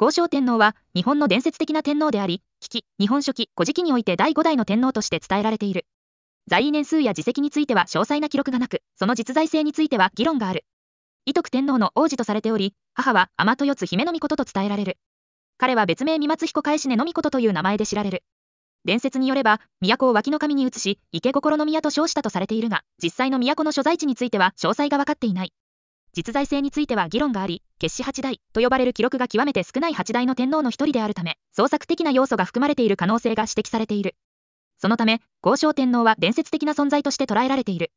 豪商天皇は日本の伝説的な天皇であり、危機、日本書紀、古事記において第5代の天皇として伝えられている。在位年数や自責については詳細な記録がなく、その実在性については議論がある。伊徳天皇の王子とされており、母は天豊津姫の御事と伝えられる。彼は別名三松彦返し根の御事という名前で知られる。伝説によれば、都を脇の神に移し、池心の宮と称したとされているが、実際の都の所在地については詳細が分かっていない。実在性については議論があり、決死八代と呼ばれる記録が極めて少ない八代の天皇の一人であるため、創作的な要素が含まれている可能性が指摘されている。そのため、豪商天皇は伝説的な存在として捉えられている。